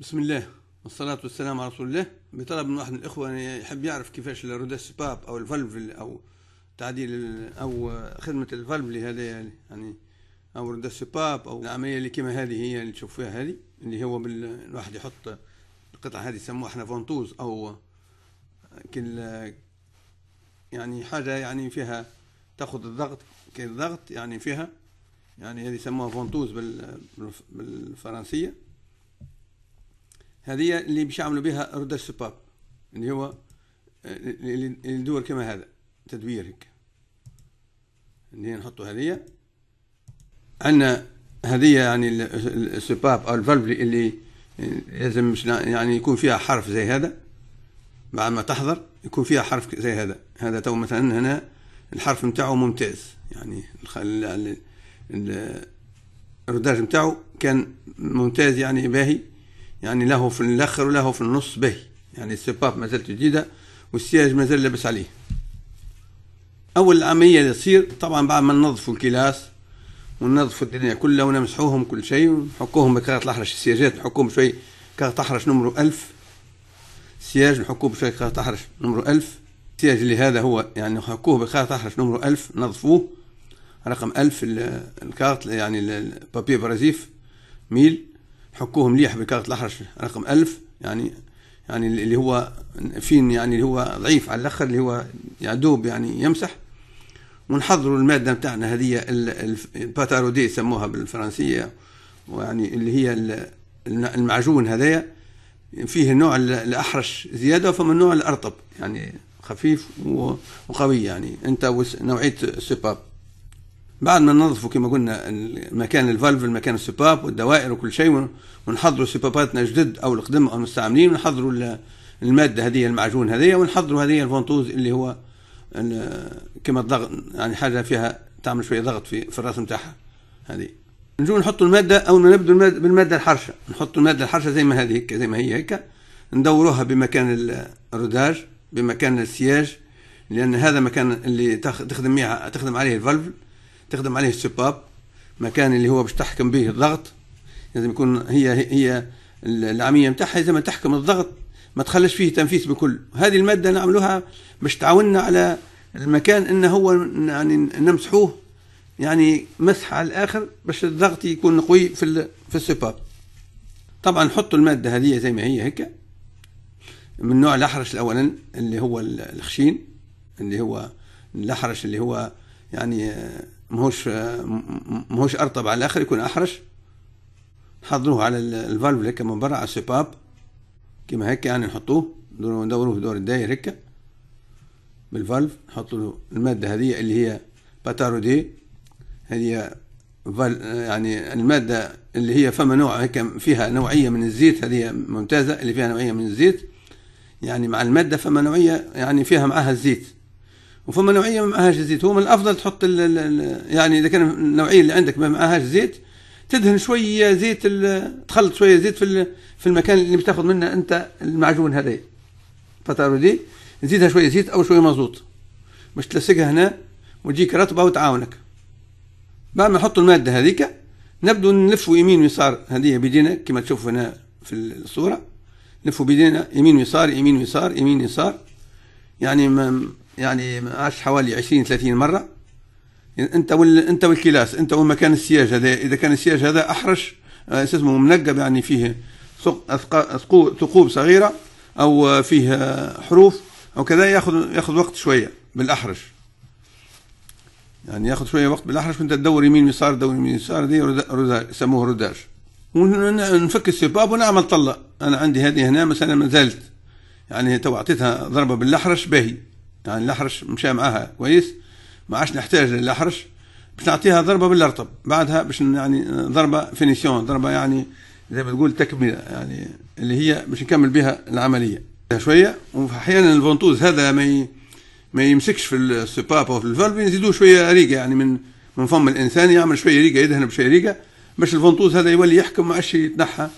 بسم الله والصلاة والسلام على رسول الله بطلب من واحد الإخوة يحب يعرف كيفاش الرودس باب أو الفلف أو تعديل أو خدمة الفلف لهذا يعني،, يعني أو رودس باب أو العملية اللي كما هذه هي اللي تشوف فيها هذه اللي هو الواحد يحط القطعة هذه يسموها احنا فونتوز أو كل يعني حاجة يعني فيها تاخذ الضغط كالضغط يعني فيها يعني هذه يسموها فونتوز بال... بالفرنسية هذه اللي باش يعملوا بها رد السباب اللي هو آه، اللي ندور كما هذا تدوير هيك اللي نحطوا هذه عندنا هذه يعني السباب او الفالف اللي لازم يعني يكون فيها حرف زي هذا بعد ما تحضر يكون فيها حرف زي هذا هذا تو مثلا هنا الحرف نتاعو ممتاز يعني الرداج نتاعو كان ممتاز يعني باهي يعني له في الاخر وله في النص به يعني السباب ما زالت جديده والسياج ما زال لابس عليه اول عمليه اللي تصير طبعا بعد ما ننظفوا الكلاس وننظف الدنيا كلها ونمسحوهم كل شيء ونحكوهم بكارت الاحرش السياجات نحكوهم شوي كارت احرش نمره 1000 سياج نحكوه بشوي كارت احرش نمره 1000 السياج اللي هذا هو يعني نحكوه بكارت احرش نمره 1000 نظفوه رقم 1000 الكارت يعني البابي برازيف ميل حكوه مليح بكارت الأحرش رقم ألف يعني يعني اللي هو فين يعني اللي هو ضعيف على الأخر اللي هو يعدوب يعني يمسح ونحضروا المادة متاعنا هذه الباتارودي يسموها بالفرنسية ويعني اللي هي المعجون هذايا فيه النوع الأحرش زيادة فما النوع الأرطب يعني خفيف وقوي يعني أنت نوعية السباب بعد ما ننظفوا كما قلنا المكان الفالف المكان السباب والدوائر وكل شيء ونحضروا سباباتنا جدد او القدم او المستعملين ونحضروا الماده هذه المعجون هذه ونحضروا هذه الفونتوز اللي هو كما الضغط يعني حاجه فيها تعمل شويه ضغط في في الراس نتاعها هذه نجو نحطوا الماده او نبدا نبدو المادة بالماده الحرشه نحطوا الماده الحرشه زي ما هذه هيك زي ما هي هيك ندوروها بمكان الروداج بمكان السياج لان هذا مكان اللي تخدم تخدم عليه الفالف تخدم عليه السباب مكان اللي هو باش تحكم به الضغط لازم يكون هي هي العاميه نتاعها لازم تحكم الضغط ما تخلش فيه تنفيس بكل هذه الماده نعملوها باش تعاوننا على المكان ان هو يعني نمسحوه يعني مسح على الاخر باش الضغط يكون قوي في في السباب طبعا نحطوا الماده هذه زي ما هي هيك من نوع الاحرش الاولا اللي هو الخشين اللي هو الاحرش اللي هو يعني ماهوش آه، ماهوش ارطب على الاخر يكون احرش نحضروه على الفالف هكا من برا على السباب كيما هكا يعني نحطوه ندوروه في دور الداير هكا بالفالف نحط له الماده هذه اللي هي باتارودي هذه فال يعني الماده اللي هي فما نوع هكا فيها نوعيه من الزيت هذه ممتازه اللي فيها نوعيه من الزيت يعني مع الماده فما نوعيه يعني فيها معاها الزيت وفما نوعيه ما معهاش زيت هو من الافضل تحط الـ الـ يعني اذا كان النوعيه اللي عندك ما معهاش زيت تدهن شويه زيت تخلط شويه زيت في في المكان اللي بتاخذ منه انت المعجون هذا فتعرف دي نزيدها شويه زيت او شويه مازوت باش تلصقها هنا وتجيك رطبه وتعاونك بعد ما نحط الماده هذيك نبدو نلفوا يمين ويسار هذه بيدينا كما تشوفوا هنا في الصوره نلفوا بيدينا يمين ويسار يمين ويسار يمين ويسار يعني ما يعني عاش حوالي 20 30 مره انت وال انت والكلاس انت ومكان السياج هذا اذا كان السياج هذا احرش آه، اسمه منقب يعني فيه ثقوب صغيره او فيه حروف او كذا ياخذ ياخذ وقت شويه بالاحرش يعني ياخذ شويه وقت بالاحرش وانت تدور يمين يسار تدور يمين يسار دي رداج يسموه رداج ونفك السباب ونعمل طله انا عندي هذه هنا مثلا ما زالت يعني تو اعطيتها ضربه بالاحرش باهي يعني الاحرش مشى معاها كويس ما عادش نحتاج للاحرش باش نعطيها ضربه بالارطب بعدها باش يعني ضربه فينيسيون ضربه يعني زي ما تقول تكمله يعني اللي هي باش نكمل بها العمليه شويه واحيانا الفونتوز هذا ما ي... ما يمسكش في السباب او في الفالف يزيدوا شويه ريقه يعني من من فم الانسان يعمل شويه ريقه يدهن بشويه ريقه باش الفونتوز هذا يولي يحكم ما عادش يتنحى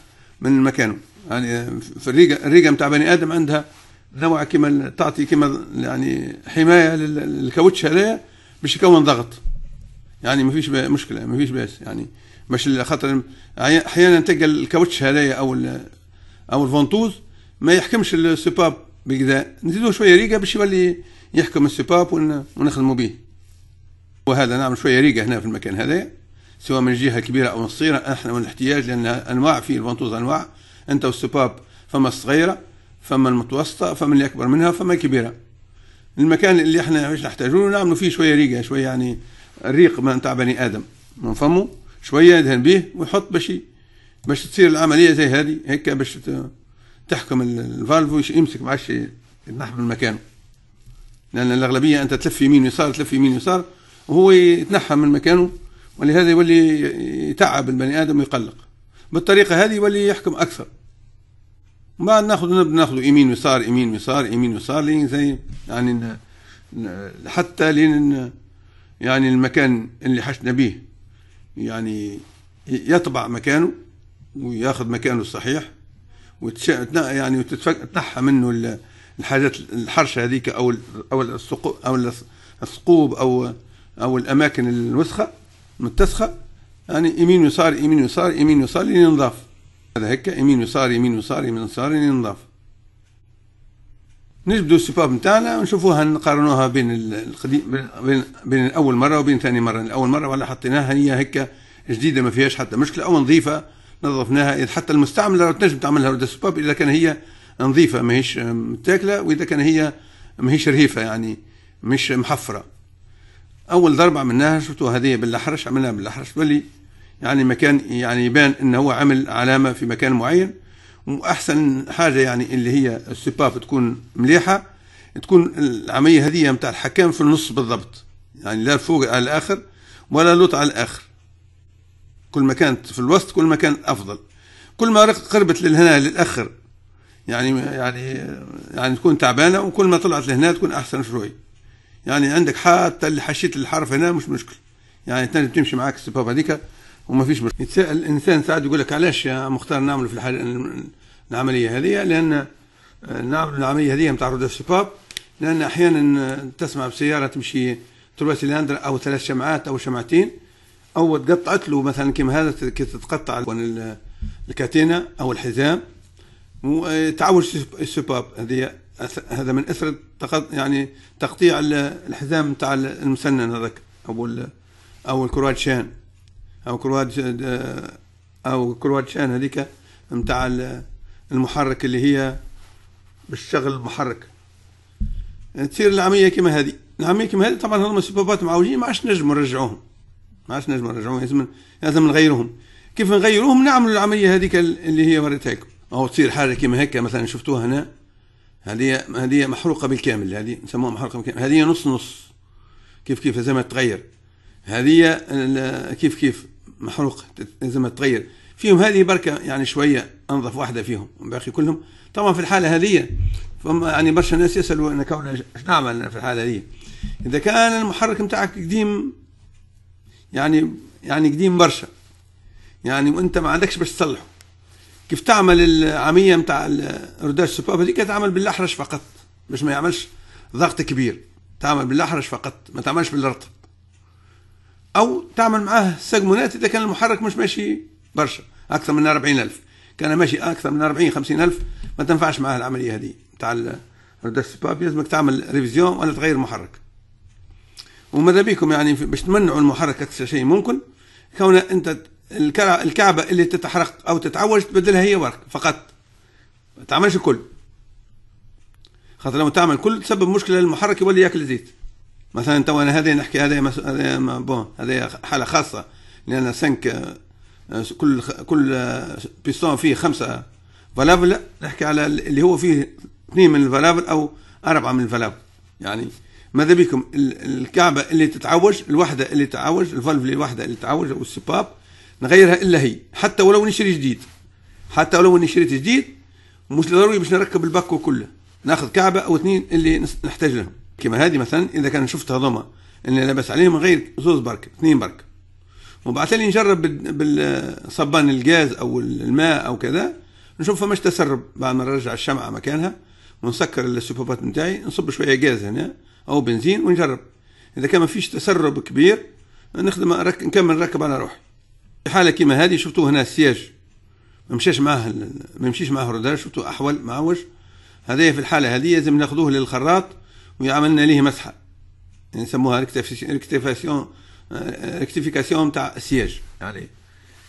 من مكانه يعني في الريقه الريقه نتاع بني ادم عندها نوع كما تعطي كما يعني حمايه للكاوتش هذايا باش يكون ضغط يعني ما فيش مشكله ما فيش باس يعني مش خاطر احيانا تلقى الكاوتش هذايا او او الفونتوز ما يحكمش السباب بكذا نزيدوا شويه ريقه باش يولي يحكم السباب ونخدموا به وهذا نعمل شويه ريقه هنا في المكان هذا سواء من الجهه الكبيره او الصغيره احنا من الاحتياج لان انواع في الفونتوز انواع انت والسباب فما الصغيره فما المتوسطة فما اللي أكبر منها فما الكبيرة المكان اللي احنا مش نحتاجه نعملوا فيه شوية ريقة شوية يعني الريق ما نتاع بني آدم من فمه شوية يدهن به ويحط باش باش تصير العملية زي هذه هيك باش تحكم الفالفو يمسك مع يتنحى من المكان لأن الأغلبية أنت تلف يمين ويسار تلف يمين ويسار وهو يتنحى من مكانه ولهذا يولي يتعب البني آدم ويقلق بالطريقة هذه يولي يحكم أكثر ومن بعد ناخذ نبدا ناخذ يمين ويسار يمين ويسار يمين ويسار لين زي يعني حتى لين يعني المكان اللي حشنا به يعني يطبع مكانه وياخذ مكانه الصحيح وتش... يعني وتتنحى منه الحاجات الحرشه هذيك او او الثقوب او الثقوب او او الاماكن الوسخه متسخه يعني يمين ويسار يمين ويسار يمين لين لينضاف هذا هكا يمين يسار يمين يسار يمين يسار يعني ينضاف نجبدو السباب نتاعنا ونشوفوها نقارنوها بين القديم بين, بين اول مره وبين ثاني مره الاول مره ولا حطيناها هي هكا جديده ما فيهاش حتى مشكله او نظيفه نظفناها إذ حتى المستعمله تنجم تعملها رد السباب اذا كان هي نظيفه ماهيش متاكله واذا كان هي ماهيش رهيفه يعني مش محفره اول ضربه عملناها شفتوا هذه بالاحرش عملناها بالاحرش تولي يعني مكان يعني يبان ان هو عمل علامه في مكان معين واحسن حاجه يعني اللي هي السباف تكون مليحه تكون العمليه هذه نتاع الحكام في النص بالضبط يعني لا فوق على الاخر ولا لوط على الاخر كل ما كانت في الوسط كل ما كان افضل كل ما قربت لهنا للاخر يعني يعني يعني تكون تعبانه وكل ما طلعت لهنا تكون احسن شوي يعني عندك حتى اللي حشيت الحرف هنا مش مشكل يعني تمشي معاك السباب هذيك وما فيش مشكلة. يتساءل الانسان ساعات يقول لك علاش يا مختار نعملوا في الحالة العمليه هذه لان آه، نعمل العمليه هذه نتاع رودا الشباب لان احيانا آه، تسمع بسياره تمشي تروى سيلندر او ثلاث شمعات او شمعتين او تقطعت له مثلا كما هذا كي تتقطع الكاتينة او الحزام وتعوج آه، الشباب هذه هذا من اثر يعني تقطيع الحزام نتاع المسنن هذاك او او الكراتشان. او كروات او كروات شان هذيك نتاع المحرك اللي هي بالشغل المحرك تصير العمليه كما هذه العمليه كما هذه طبعا هذوما السبابات معوجين ما عادش نجمو نرجعوهم ما عادش نجمو نرجعوهم لازم لازم نغيروهم كيف نغيروهم نعملوا العمليه هذيك اللي هي وريتها لكم او تصير حاجه كما هكا مثلا شفتوها هنا هذه هذه محروقه بالكامل هذه نسموها محروقه بالكامل هذه نص نص كيف كيف زي ما تغير هذه كيف كيف محروق لازم تتغير فيهم هذه بركه يعني شويه انظف واحده فيهم باقي كلهم طبعا في الحاله هذه فهم يعني برشا ناس يسالوا انا كون ايش نعمل في الحاله هذه اذا كان المحرك نتاعك قديم يعني يعني قديم برشا يعني وانت ما عندكش باش تصلحه كيف تعمل العمليه نتاع الرداش سباب هذيك تعمل بالاحرش فقط باش ما يعملش ضغط كبير تعمل بالاحرش فقط ما تعملش بالرطب أو تعمل معاه سجمونات إذا كان المحرك مش ماشي برشا أكثر من 40000 كان ماشي أكثر من 40 50000 ما تنفعش معاه العملية هذه تاع الردس باب لازمك تعمل ريفيزيون ولا تغير المحرك وماذا بيكم يعني باش تمنعوا المحرك أكثر شيء ممكن كون أنت الكعبة اللي تتحرق أو تتعوج تبدلها هي برك فقط ما تعملش الكل خاطر لو تعمل كل تسبب مشكله للمحرك يولي ياكل زيت مثلا تو انا هذه نحكي هذه مس... هذه بون هذه حاله خاصه لان سنك كل كل بيستون فيه خمسه فلافل نحكي على اللي هو فيه اثنين من الفلافل او اربعه من الفلافل يعني ماذا بكم الكعبه اللي تتعوج الوحده اللي تتعوج اللي الوحده اللي تتعوج او السباب نغيرها الا هي حتى ولو نشري جديد حتى ولو اني شريت جديد مش ضروري باش نركب الباكو كله ناخذ كعبه او اثنين اللي نحتاج لهم كما هذه مثلا اذا كان شفت هذوما اللي لابس عليهم غير زوز برك اثنين برك لي نجرب بالصبان الغاز او الماء او كذا نشوف فماش تسرب بعد ما نرجع الشمعه مكانها ونسكر السوبوبات نتاعي نصب شويه غاز هنا او بنزين ونجرب اذا كان ما فيش تسرب كبير نخدم رك... نكمل نركب على روحي في حاله كيما هذه شفتوه هنا السياج ما مشاش معاه ما مشيش معاه رودار شفتوه احول معوج هذايا في الحاله هذه لازم ناخذوه للخراط ويعملنا ليه مسحه نسموها ريكتيفاسيون ريكتيفيكاسيون نتاع السياج يعني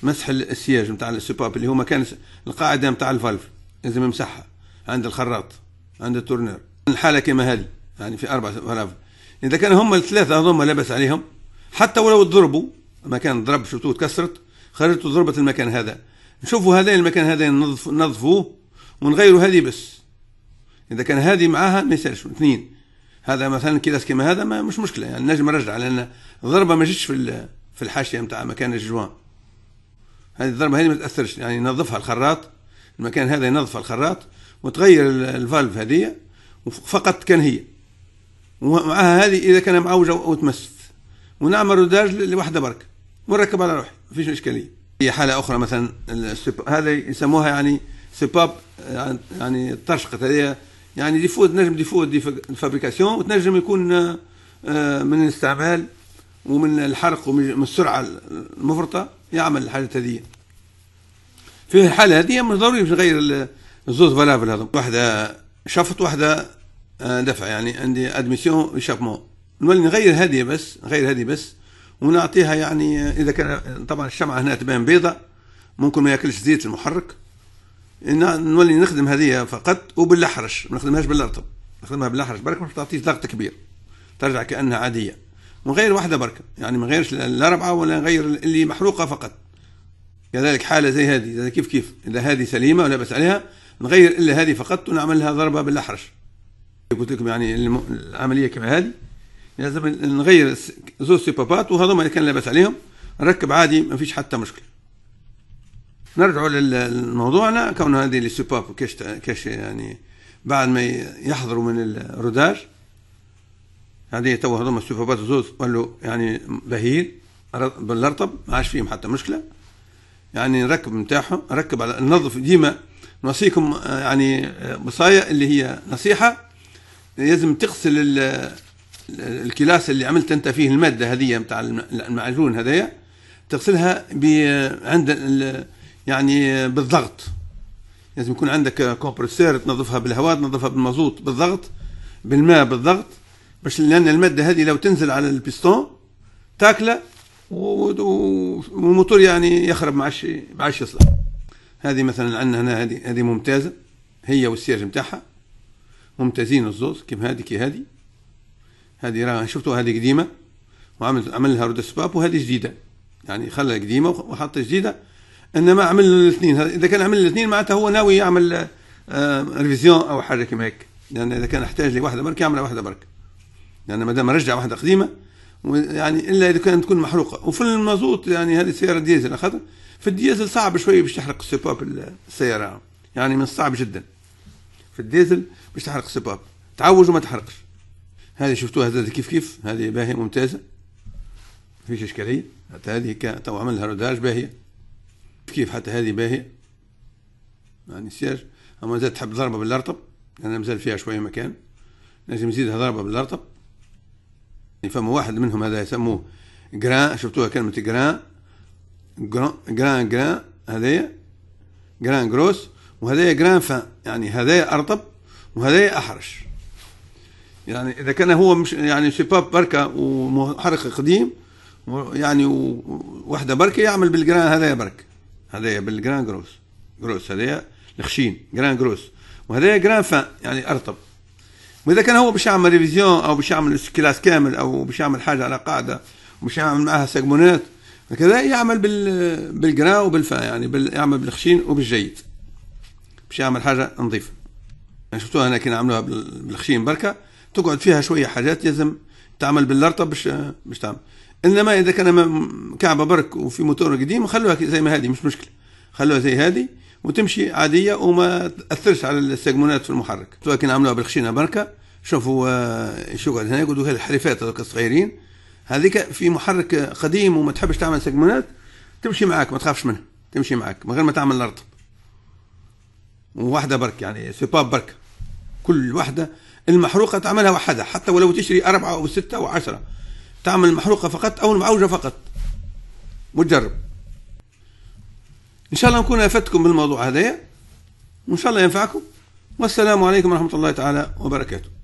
مسح السياج نتاع السوباب اللي هو مكان القاعده نتاع الفالف لازم نمسحها عند الخراط عند التورنير الحاله كما هذه يعني في اربع فلافل اذا كان هم الثلاثه هذوما لاباس عليهم حتى ولو ضربوا مكان ضرب شفتوه تكسرت خرجت وضربت المكان هذا نشوفوا هذا المكان هذا نظفوه ونغيروا هذه بس اذا كان هذه معاها ما يسالش اثنين هذا مثلا كلاس كما هذا ما مش مشكله يعني نجم نرجع لان الضربه ما جتش في في الحاشيه نتاع مكان الجوان هذه الضربه هذه ما تاثرش يعني ينظفها الخراط المكان هذا ينظف الخراط وتغير الفالف هذه فقط كان هي ومعها هذه اذا كان معوجه او تمست ونعمل رداج لوحده برك ونركب على روحي ما فيش اشكاليه هي حاله اخرى مثلا هذا يسموها يعني سباب يعني الترشقه يعني هذه يعني ديفو تنجم ديفو دي فابريكاسيون وتنجم يكون آه، آه، من الاستعمال ومن الحرق ومن السرعه المفرطه يعمل الحاجات هذه في الحاله هذه مش ضروري باش نغير الزوز فلافل هذا واحده شفط واحده آه، دفع يعني عندي ادميسيون شابمون نولي نغير هذه بس نغير هذه بس ونعطيها يعني اذا كان طبعا الشمعه هنا تبان بيضة ممكن ما ياكلش زيت المحرك نولي نخدم هذه فقط وبالحرش ما نخدمهاش بالارطب نخدمها بالحرش برك مش تعطيش ضغط كبير ترجع كانها عاديه غير واحده برك يعني ما نغيرش الاربعه ولا نغير اللي محروقه فقط كذلك حاله زي هذه كيف كيف اذا هذه سليمه ولابس عليها نغير الا هذه فقط ونعمل لها ضربه بالحرش قلت لكم يعني العمليه كما هذه لازم نغير زوز سيبابات وهذوما اللي كان لابس عليهم نركب عادي ما فيش حتى مشكله نرجع لموضوعنا كون هذه لي سوباب كاش كاش يعني بعد ما يحضروا من الروداج هذه تو هذوما السبابات الزوز قالوا يعني بهيل بالرطب ما عادش فيهم حتى مشكله يعني نركب نتاعهم نركب على ننظف ديما نوصيكم آه، يعني وصايا آه، اللي هي نصيحه لازم تغسل الكلاس اللي عملت انت فيه الماده هذه نتاع المعجون هذايا تغسلها عند يعني بالضغط لازم يكون عندك كومبرسير تنظفها بالهواء تنظفها بالمازوت بالضغط بالماء بالضغط باش لان الماده هذه لو تنزل على البيستون تاكله والموتور يعني يخرب ما عادش ما عادش يصلح هذه مثلا عندنا هنا هذه هذه ممتازه هي والسيرج نتاعها ممتازين الزوز كيما هذه كي هذه هذه راه شفتوا هذه قديمه وعمل عمل لها رود سباب وهذه جديده يعني خلى قديمه وحط جديده انما عمل الاثنين اذا كان عمل الاثنين معناته هو ناوي يعمل آه، ريفيزيون او حاجه كما هيك لان اذا كان احتاج لواحده برك يعمل واحده برك لان ما دام رجع واحده قديمه يعني الا اذا كانت تكون محروقه وفي المازوت يعني هذه السياره ديزل خاطر في الديزل صعب شويه باش تحرق السباب السياره يعني من الصعب جدا في الديزل باش تحرق السباب تعوج وما تحرقش هذه شفتوها زاد كيف كيف هذه باهيه ممتازه فيش اشكاليه هذه تو عملها روداج باهيه كيف حتى هذه باهي يعني نسياش اما زاد تحب ضربه بالارطب لان مازال فيها شويه مكان لازم نزيدها ضربه بالارطب يعني فما واحد منهم هذا يسموه جران شفتوها كلمه جران جران جران, هذايا جران جروس وهذايا جران فان يعني هذايا ارطب وهذايا احرش يعني اذا كان هو مش يعني شباب بركه ومحرق قديم يعني وحده بركه يعمل بالجران هذايا بركه هذايا بالجران جروس جروس هذايا الخشين جران جروس وهذايا جران فان يعني ارطب واذا كان هو باش يعمل ريفيزيون او باش يعمل كلاس كامل او باش يعمل حاجه على قاعده وباش يعمل معاها سيجمونات هكذا يعمل بال بالجرا وبالفا يعني بال... يعمل بالخشين وبالجيد باش يعمل حاجه نظيفه يعني شفتوها هنا كي نعملوها بالخشين بركه تقعد فيها شويه حاجات لازم تعمل بالرطب باش باش تعمل انما اذا كان كعبه برك وفي موتور قديم خلوها زي ما هذه مش مشكله خلوها زي هذه وتمشي عاديه وما تاثرش على السيجمونات في المحرك لكن كان عملوها بالخشينه بركه شوفوا آه، شو قاعد هنا يقولوا الحريفات هذوك الصغيرين هذيك في محرك قديم وما تحبش تعمل سيجمونات تمشي معاك ما تخافش منها تمشي معاك من غير ما تعمل الارض وواحده برك يعني باب برك كل واحده المحروقه تعملها وحدها حتى ولو تشري اربعه او سته او عشره تعمل المحروقة فقط أو المعوجة فقط وتجرب إن شاء الله نكون أفدتكم بالموضوع هذايا وإن شاء الله ينفعكم والسلام عليكم ورحمة الله تعالى وبركاته